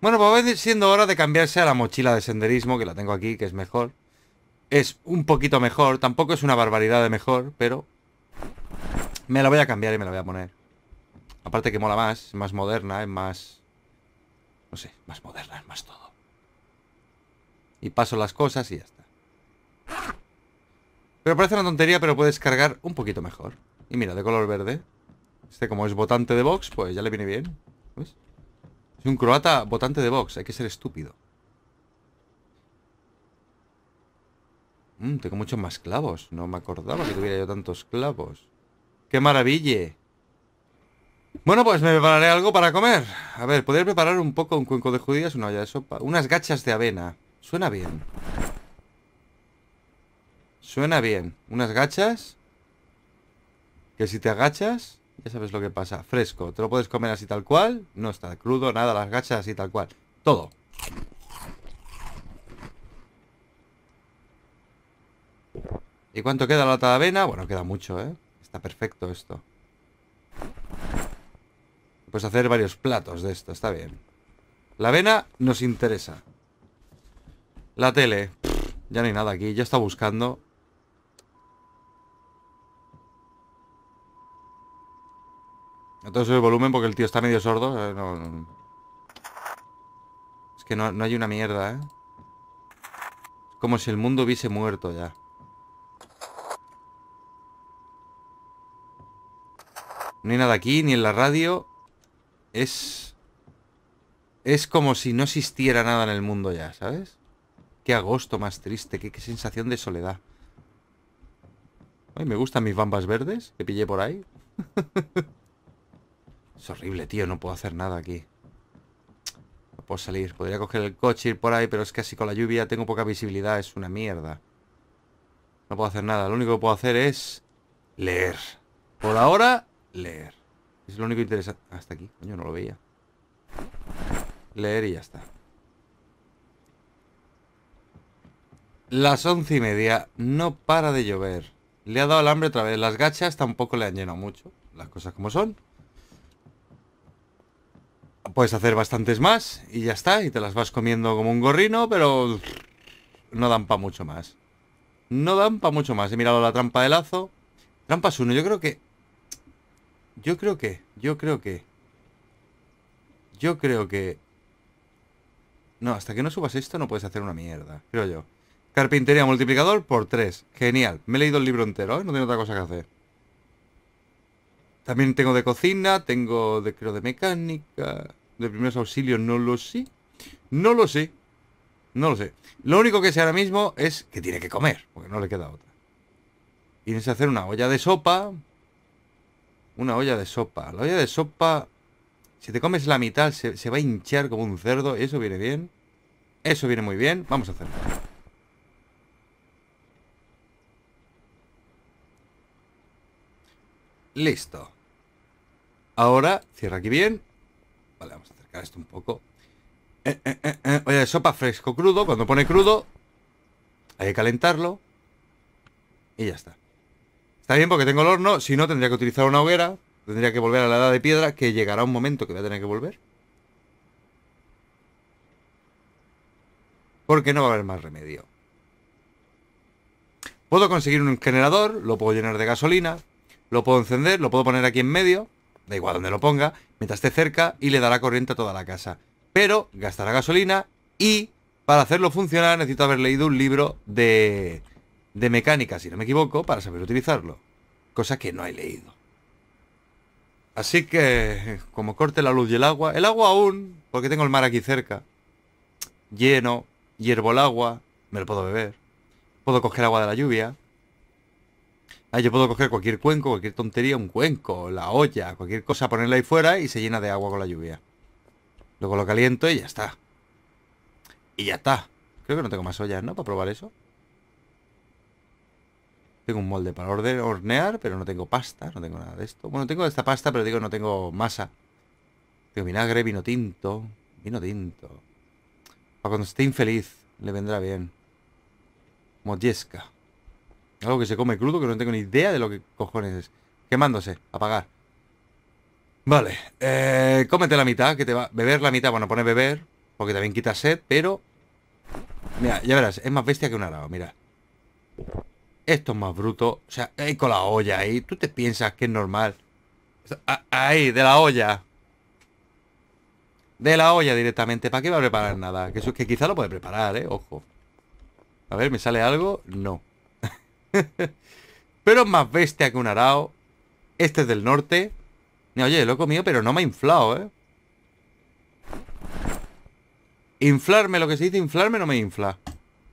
Bueno, pues va siendo hora de cambiarse a la mochila de senderismo, que la tengo aquí, que es mejor. Es un poquito mejor, tampoco es una barbaridad de mejor, pero... Me la voy a cambiar y me la voy a poner. Aparte que mola más, es más moderna, es más... No sé, más moderna, es más todo. Y paso las cosas y ya está. Pero parece una tontería, pero puedes cargar un poquito mejor. Y mira, de color verde. Este como es votante de box, pues ya le viene bien. ¿Ves? Es un croata votante de box. hay que ser estúpido. Mm, tengo muchos más clavos. No me acordaba que tuviera yo tantos clavos. ¡Qué maraville! Bueno, pues me prepararé algo para comer. A ver, podría preparar un poco un cuenco de judías, una olla de sopa, unas gachas de avena. Suena bien. Suena bien. Unas gachas. Que si te agachas... Ya sabes lo que pasa. Fresco. Te lo puedes comer así tal cual. No está crudo, nada, las gachas así tal cual. Todo. ¿Y cuánto queda la lata avena? Bueno, queda mucho, ¿eh? Está perfecto esto. Pues hacer varios platos de esto, está bien. La avena nos interesa. La tele. ya no hay nada aquí. Ya está buscando. Entonces el volumen porque el tío está medio sordo. Eh, es que no, hay una mierda, ¿eh? Es como si el mundo hubiese muerto ya. No hay nada aquí, ni en la radio. Es... Es como si no existiera nada en el mundo ya, ¿sabes? Qué agosto más triste, qué, qué sensación de soledad. Ay, me gustan mis bambas verdes que pillé por ahí. Es horrible, tío, no puedo hacer nada aquí No puedo salir Podría coger el coche, ir por ahí Pero es que así con la lluvia tengo poca visibilidad Es una mierda No puedo hacer nada, lo único que puedo hacer es Leer Por ahora, leer Es lo único interesante Hasta aquí, coño, no lo veía Leer y ya está Las once y media No para de llover Le ha dado el hambre otra vez Las gachas tampoco le han llenado mucho Las cosas como son puedes hacer bastantes más y ya está, y te las vas comiendo como un gorrino, pero no dan para mucho más. No dan para mucho más. He mirado la trampa de lazo. Trampas 1, yo creo que... Yo creo que... Yo creo que... Yo creo que... No, hasta que no subas esto no puedes hacer una mierda, creo yo. Carpintería multiplicador por 3. Genial. Me he leído el libro entero, ¿eh? No tiene otra cosa que hacer. También tengo de cocina, tengo de creo de mecánica, de primeros auxilios, no lo sé. No lo sé. No lo sé. Lo único que sé ahora mismo es que tiene que comer, porque no le queda otra. Tienes que hacer una olla de sopa. Una olla de sopa. La olla de sopa, si te comes la mitad, se, se va a hinchar como un cerdo. Eso viene bien. Eso viene muy bien. Vamos a hacerlo. Listo. Ahora, cierra aquí bien. Vale, vamos a acercar esto un poco. Eh, eh, eh, Oye, sopa fresco crudo. Cuando pone crudo, hay que calentarlo. Y ya está. Está bien porque tengo el horno. Si no, tendría que utilizar una hoguera. Tendría que volver a la edad de piedra, que llegará un momento que voy a tener que volver. Porque no va a haber más remedio. Puedo conseguir un generador, lo puedo llenar de gasolina, lo puedo encender, lo puedo poner aquí en medio da igual donde lo ponga, mientras esté cerca y le dará corriente a toda la casa. Pero gastará gasolina y para hacerlo funcionar necesito haber leído un libro de, de mecánica, si no me equivoco, para saber utilizarlo. Cosa que no he leído. Así que, como corte la luz y el agua, el agua aún, porque tengo el mar aquí cerca, lleno, hiervo el agua, me lo puedo beber, puedo coger agua de la lluvia, Ah, yo puedo coger cualquier cuenco, cualquier tontería, un cuenco, la olla, cualquier cosa, ponerla ahí fuera y se llena de agua con la lluvia. Luego lo caliento y ya está. Y ya está. Creo que no tengo más ollas, ¿no? Para probar eso. Tengo un molde para hornear, pero no tengo pasta, no tengo nada de esto. Bueno, tengo esta pasta, pero digo, no tengo masa. Tengo vinagre, vino tinto. Vino tinto. Para cuando esté infeliz, le vendrá bien. Mollesca. Algo que se come crudo, que no tengo ni idea de lo que cojones es. Quemándose, apagar. Vale, eh, cómete la mitad, que te va... Beber la mitad, bueno, pone beber, porque también quita sed, pero... Mira, ya verás, es más bestia que un arado, mira. Esto es más bruto. O sea, ahí con la olla ahí. ¿Tú te piensas que es normal? Ahí, de la olla. De la olla directamente. ¿Para qué va a preparar nada? Que, eso, es que quizá lo puede preparar, ¿eh? Ojo. A ver, ¿me sale algo? No. pero es más bestia que un arao. Este es del norte. Oye, lo he comido, pero no me ha inflado, ¿eh? Inflarme, lo que se dice inflarme no me infla.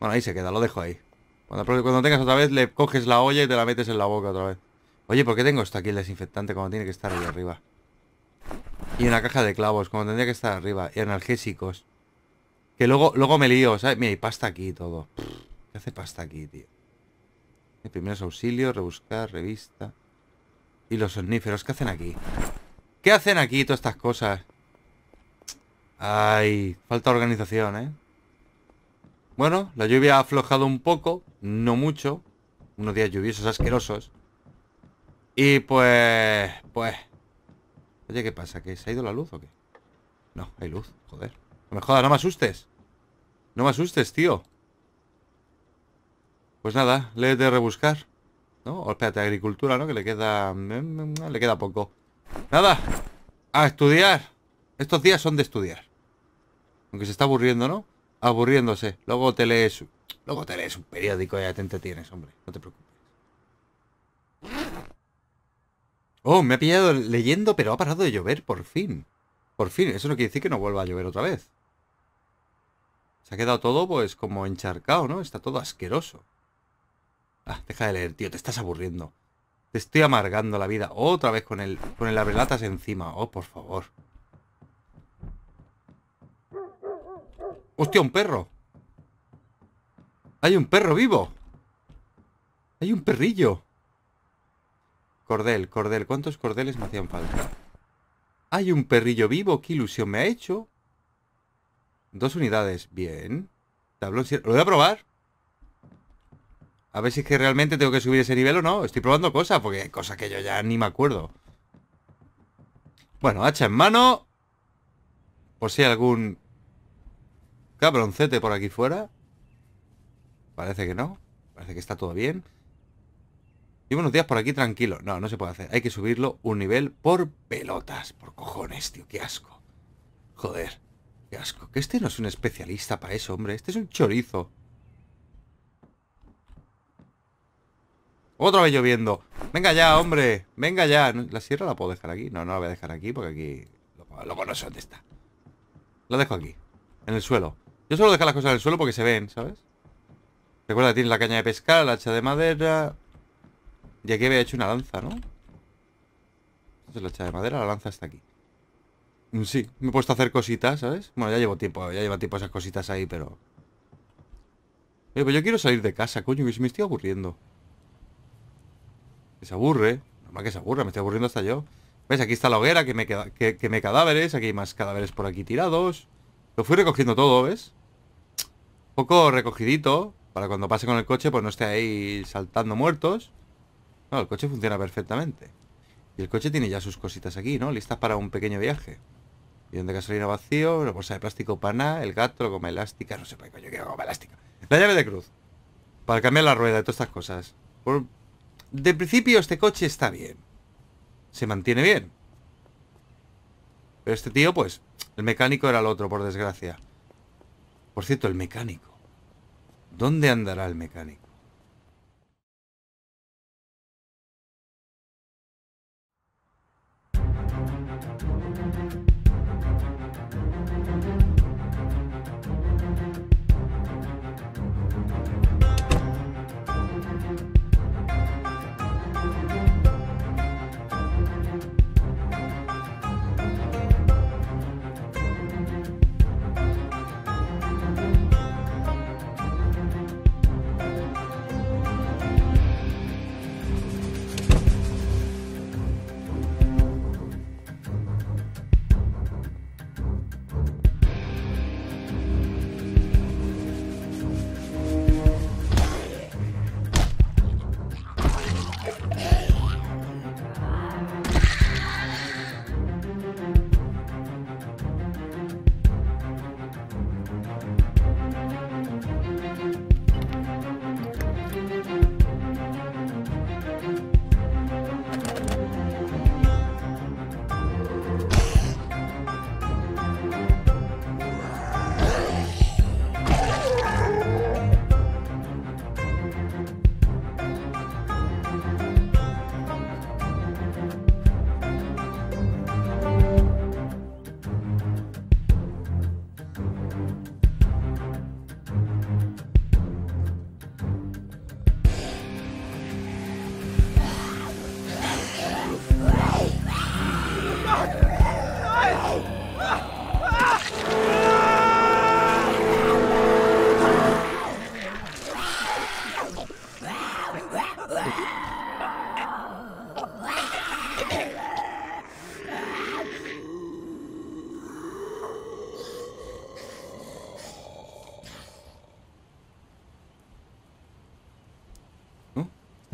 Bueno, ahí se queda, lo dejo ahí. Cuando, tengas otra vez, le coges la olla y te la metes en la boca otra vez. Oye, ¿por qué tengo esto aquí, el desinfectante, cuando tiene que estar ahí arriba? Y una caja de clavos, cuando tendría que estar arriba. Y analgésicos. Que luego, luego me lío, ¿sabes? Mira, y pasta aquí todo. ¿Qué hace pasta aquí, tío? primeros auxilios, rebuscar, revista. ¿Y los somníferos? ¿Qué hacen aquí? ¿Qué hacen aquí todas estas cosas? Ay, falta organización, ¿eh? Bueno, la lluvia ha aflojado un poco, no mucho. Unos días lluviosos asquerosos. Y pues... Pues... Oye, ¿qué pasa? ¿Que se ha ido la luz o qué? No, hay luz, joder. No me jodas, no me asustes. No me asustes, tío. Pues nada, le de rebuscar. ¿No? O espérate, agricultura, ¿no? Que le queda... Mm, le queda poco. Nada. A estudiar. Estos días son de estudiar. Aunque se está aburriendo, ¿no? Aburriéndose. Luego te lees... Luego te lees un periódico y ya te hombre. No te preocupes. Oh, me ha pillado leyendo, pero ha parado de llover, por fin. Por fin. Eso no quiere decir que no vuelva a llover otra vez. Se ha quedado todo, pues, como encharcado, ¿no? Está todo asqueroso. Ah, deja de leer, tío, te estás aburriendo. Te estoy amargando la vida otra vez con el, con el abrelatas encima. Oh, por favor. ¡Hostia, un perro! ¡Hay un perro vivo! ¡Hay un perrillo! Cordel, cordel. ¿Cuántos cordeles me hacían falta? ¡Hay un perrillo vivo! ¡Qué ilusión me ha hecho! Dos unidades. Bien. Tablón... ¿Lo voy a probar? A ver si es que realmente tengo que subir ese nivel o no. Estoy probando cosas, porque hay cosas que yo ya ni me acuerdo. Bueno, hacha en mano. Por si hay algún cabroncete por aquí fuera. Parece que no. Parece que está todo bien. Y unos días por aquí tranquilo. No, no se puede hacer. Hay que subirlo un nivel por pelotas. Por cojones, tío. Qué asco. Joder. Qué asco. Que este no es un especialista para eso, hombre. Este es un chorizo. Otra vez lloviendo. Venga ya, hombre. Venga ya. ¿La sierra la puedo dejar aquí? No, no la voy a dejar aquí porque aquí... Lo, bueno donde está. La dejo aquí. En el suelo. Yo solo dejar las cosas en el suelo porque se ven, ¿sabes? Recuerda, tienes la caña de pescar, la hacha de madera... Y aquí había hecho una lanza, ¿no? Entonces la hacha de madera, la lanza está aquí. Mm, sí, me he puesto a hacer cositas, ¿sabes? Bueno, ya llevo tiempo, ya lleva tiempo esas cositas ahí, pero... Oye, pues yo quiero salir de casa, coño, que se me estoy aburriendo que se aburre, más que se aburra, me estoy aburriendo hasta yo. ¿Ves? Aquí está la hoguera, que me, que, que me cadáveres, aquí hay más cadáveres por aquí tirados. Lo fui recogiendo todo, ¿ves? poco recogidito, para cuando pase con el coche, pues no esté ahí saltando muertos. No, el coche funciona perfectamente. Y el coche tiene ya sus cositas aquí, ¿no? Listas para un pequeño viaje. y de gasolina vacío, la bolsa de plástico nada el gato, goma elástica, no sé para pues, qué coño quiero goma elástica. La llave de cruz. Para cambiar la rueda y todas estas cosas. Por, de principio este coche está bien. Se mantiene bien. Pero este tío, pues, el mecánico era el otro, por desgracia. Por cierto, el mecánico. ¿Dónde andará el mecánico?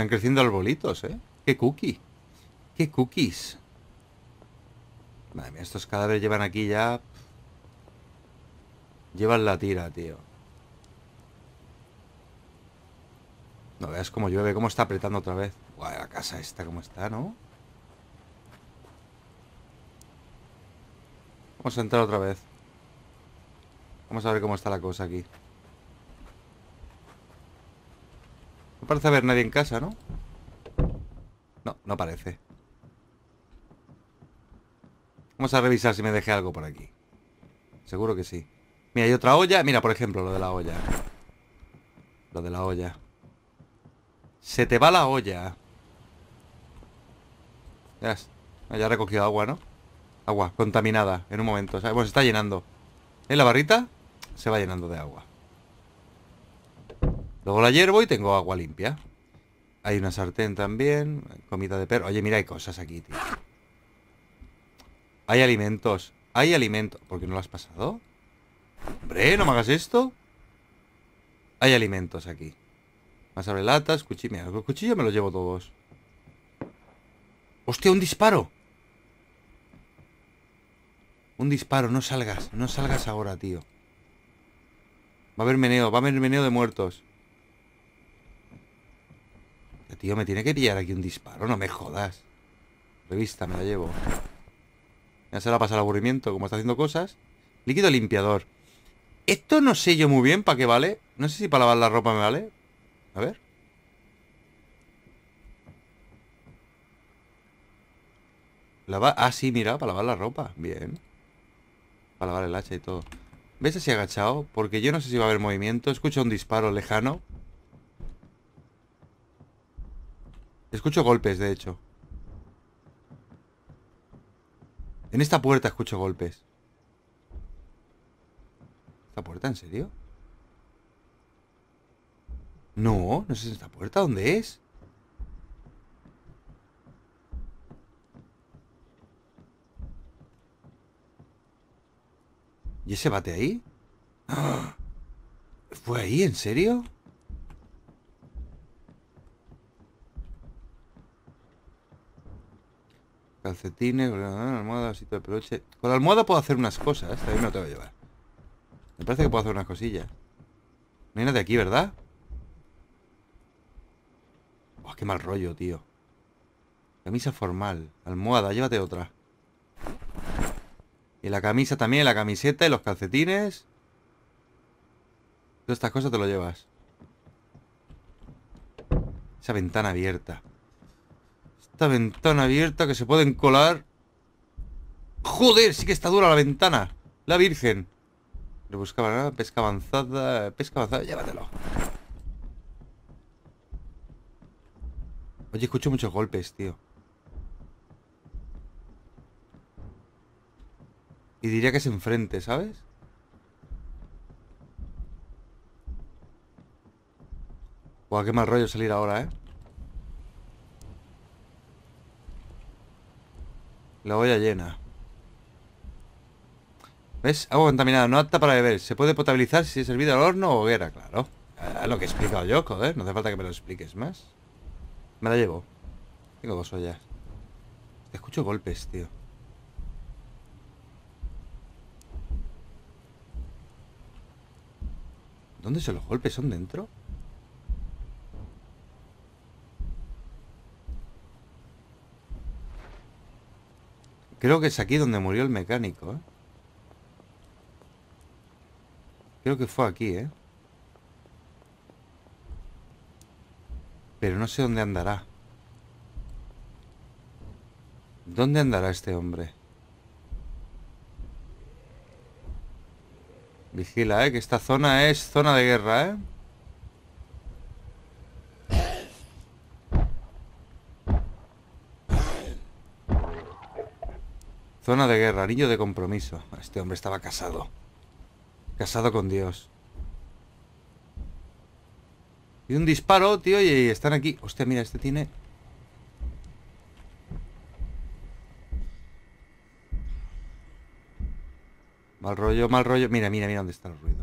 Están creciendo arbolitos, ¿eh? ¡Qué cookie! ¡Qué cookies! Madre mía, estos cadáveres llevan aquí ya... Llevan la tira, tío. No veas cómo llueve, cómo está apretando otra vez. Guau, la casa está como está, ¿no? Vamos a entrar otra vez. Vamos a ver cómo está la cosa aquí. No parece haber nadie en casa, ¿no? No, no parece. Vamos a revisar si me dejé algo por aquí. Seguro que sí. Mira, hay otra olla. Mira, por ejemplo, lo de la olla. Lo de la olla. Se te va la olla. Ya, ya recogido agua, ¿no? Agua contaminada en un momento. O se está llenando. ¿En ¿Eh, la barrita? Se va llenando de agua. Luego la hiervo y tengo agua limpia. Hay una sartén también. Comida de perro. Oye, mira, hay cosas aquí, tío. Hay alimentos. Hay alimentos. ¿Por qué no lo has pasado? Hombre, no me hagas esto. Hay alimentos aquí. Más abre latas, cuchillo. Mira, cuchillo me lo llevo todos. ¡Hostia, un disparo! Un disparo, no salgas. No salgas ahora, tío. Va a haber meneo, va a haber meneo de muertos tío me tiene que pillar aquí un disparo, no me jodas. Revista, me la llevo. Ya se la pasa el aburrimiento, como está haciendo cosas. Líquido limpiador. Esto no sé yo muy bien para qué vale. No sé si para lavar la ropa me vale. A ver. Lava... Ah, sí, mira, para lavar la ropa. Bien. Para lavar el hacha y todo. ¿Ves así agachado? Porque yo no sé si va a haber movimiento. Escucho un disparo lejano. Escucho golpes, de hecho. En esta puerta escucho golpes. ¿Esta puerta, en serio? No, no es esta puerta. ¿Dónde es? ¿Y ese bate ahí? ¿Fue ahí, en serio? Calcetines, almohadas de peluche. Con la almohada puedo hacer unas cosas. También me te tengo a llevar. Me parece que puedo hacer unas cosillas. No de aquí, ¿verdad? qué mal rollo, tío. Camisa formal. Almohada, llévate otra. Y la camisa también, la camiseta y los calcetines. Todas estas cosas te lo llevas. Esa ventana abierta. Esta ventana abierta que se pueden colar. ¡Joder! Sí que está dura la ventana. La virgen. Le buscaba nada. Pesca avanzada. Pesca avanzada. Llévatelo. Oye, escucho muchos golpes, tío. Y diría que es enfrente, ¿sabes? Buah, qué mal rollo salir ahora, ¿eh? La olla llena. ¿Ves? Agua contaminada, no apta para beber. Se puede potabilizar si es servida al horno o hoguera, claro. lo que he explicado yo, joder. No hace falta que me lo expliques más. Me la llevo. Tengo dos ollas. Escucho golpes, tío. ¿Dónde son los golpes? ¿Son dentro? Creo que es aquí donde murió el mecánico, ¿eh? Creo que fue aquí, ¿eh? Pero no sé dónde andará. ¿Dónde andará este hombre? Vigila, ¿eh? Que esta zona es zona de guerra, ¿eh? Zona de guerra, anillo de compromiso. Este hombre estaba casado. Casado con Dios. Y un disparo, tío, y están aquí. Hostia, mira, este tiene... Mal rollo, mal rollo. Mira, mira, mira dónde está el ruido.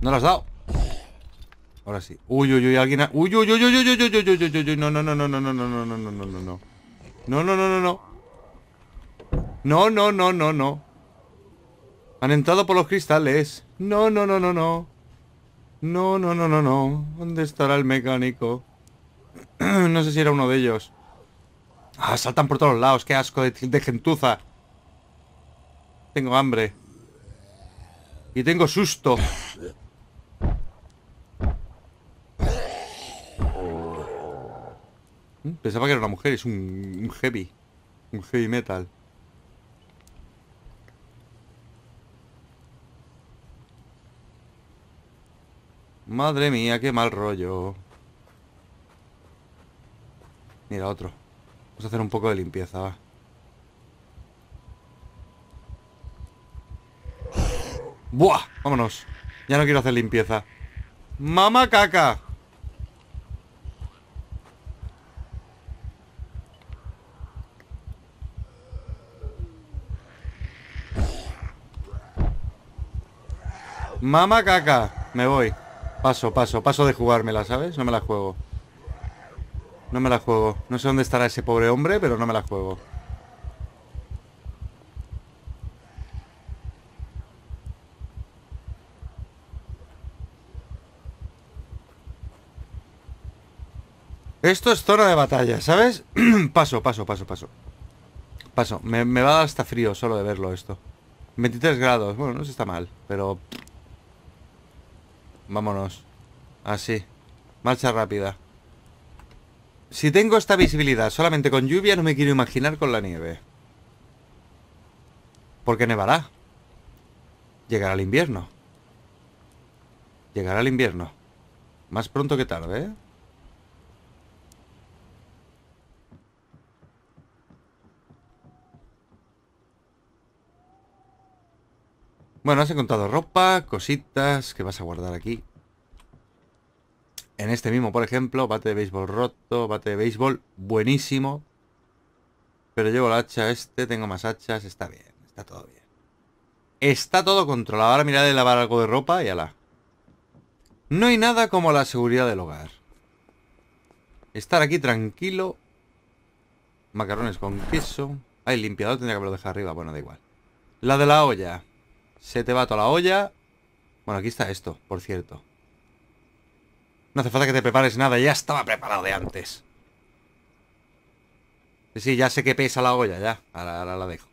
No lo has dado. Ahora sí. Uy, uy, uy, alguien ha... Uy, uy, uy, uy, uy, uy, uy, uy, uy, uy, uy, uy, uy, no, no, no, no, no, no, no, no, no, no. No, no, no, no, no. No, no, no, no, no. Han entrado por los cristales. No, no, no, no, no. No, no, no, no, no. ¿Dónde estará el mecánico? no sé si era uno de ellos. Ah, saltan por todos lados. Qué asco de, gentuza. Tengo hambre. Y tengo susto. ¿Mm? Pensaba que era una mujer, es un, heavy. Un heavy metal. Madre mía, qué mal rollo. Mira, otro. Vamos a hacer un poco de limpieza, va. ¡Buah! Vámonos. Ya no quiero hacer limpieza. ¡Mamá caca! Mama caca. Me voy. Paso, paso, paso de jugármela, ¿sabes? No me la juego. No me la juego. No sé dónde estará ese pobre hombre, pero no me la juego. Esto es zona de batalla, ¿sabes? paso, paso, paso, paso. Paso. Me, va hasta frío solo de verlo esto. 23 grados. Bueno, no se está mal, pero... Vámonos. Así. Marcha rápida. Si tengo esta visibilidad solamente con lluvia, no me quiero imaginar con la nieve. Porque nevará. Llegará el invierno. Llegará el invierno. Más pronto que tarde, ¿eh? Bueno, has encontrado ropa, cositas que vas a guardar aquí. En este mismo, por ejemplo, bate de béisbol roto, bate de béisbol buenísimo. Pero llevo la hacha este, tengo más hachas, está bien, está todo bien. Está todo controlado. Ahora mirad de lavar algo de ropa y ala. No hay nada como la seguridad del hogar. Estar aquí tranquilo. Macarrones con queso. Hay limpiador, tendría que haberlo dejado arriba. Bueno, da igual. La de la olla. Se te va toda la olla. Bueno, aquí está esto, por cierto. No hace falta que te prepares nada, ya estaba preparado de antes. Sí, ya sé que pesa la olla, ya. Ahora, la dejo.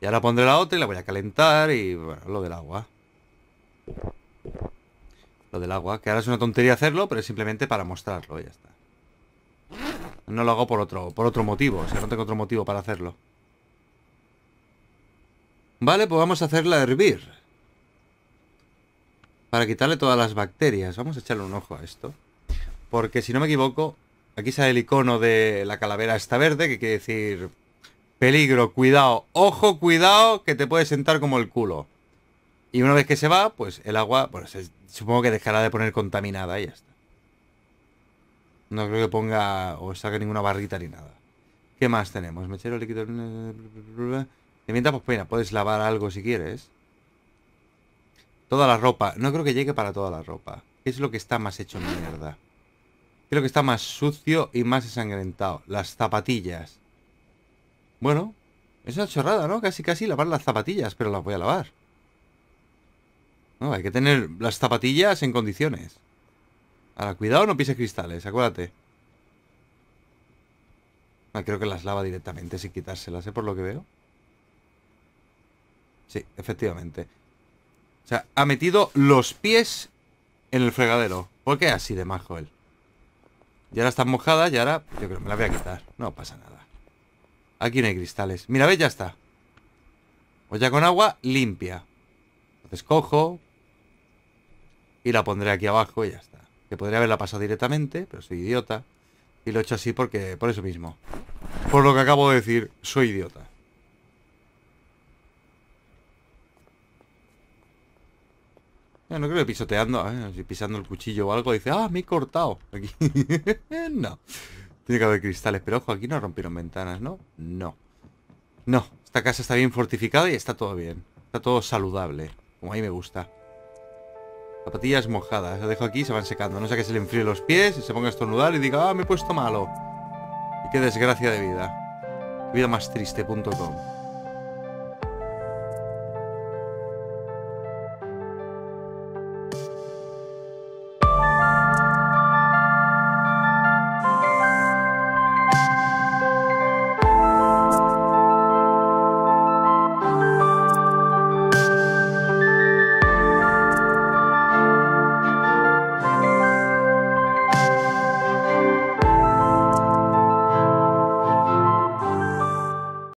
Y ahora pondré la otra y la voy a calentar y bueno, lo del agua. Lo del agua, que ahora es una tontería hacerlo, pero es simplemente para mostrarlo, ya está. No lo hago por otro, por otro motivo, o sea, no tengo otro motivo para hacerlo. Vale, pues vamos a hacerla hervir. Para quitarle todas las bacterias. Vamos a echarle un ojo a esto. Porque si no me equivoco, aquí sale el icono de la calavera esta verde, que quiere decir peligro, cuidado, ojo, cuidado, que te puedes sentar como el culo. Y una vez que se va, pues el agua, bueno, supongo que dejará de poner contaminada y ya está. No creo que ponga o saque ninguna barrita ni nada. ¿Qué más tenemos? el líquido mientras, pues mira, puedes lavar algo si quieres. Toda la ropa. No creo que llegue para toda la ropa. ¿Qué es lo que está más hecho mierda? ¿Qué es lo que está más sucio y más ensangrentado? Las zapatillas. Bueno, es una chorrada, ¿no? Casi casi lavar las zapatillas, pero las voy a lavar. No, hay que tener las zapatillas en condiciones. Ahora, cuidado, no pises cristales, acuérdate. Ah, creo que las lava directamente sin quitárselas, ¿eh? Por lo que veo. Sí, efectivamente. O sea, ha metido los pies en el fregadero. ¿Por qué así de majo él? Y ahora está mojada y ahora... Yo creo que me la voy a quitar. No pasa nada. Aquí no hay cristales. Mira, ¿ves? Ya está. Pues ya con agua limpia. Entonces cojo... Y la pondré aquí abajo y ya está. Que podría haberla pasado directamente, pero soy idiota. Y lo he hecho así porque... Por eso mismo. Por lo que acabo de decir, soy idiota. Eh, no, creo que pisoteando, eh, pisando el cuchillo o algo, dice, ah, me he cortado. Aquí. no. Tiene que haber cristales, pero ojo, aquí no rompieron ventanas, ¿no? No. No, esta casa está bien fortificada y está todo bien. Está todo saludable, como a mí me gusta. Zapatillas mojadas, las dejo aquí y se van secando. No sé que se le enfríe los pies y se ponga a estornudar y diga, ah, me he puesto malo. Y qué desgracia de vida. Vida más triste. triste.com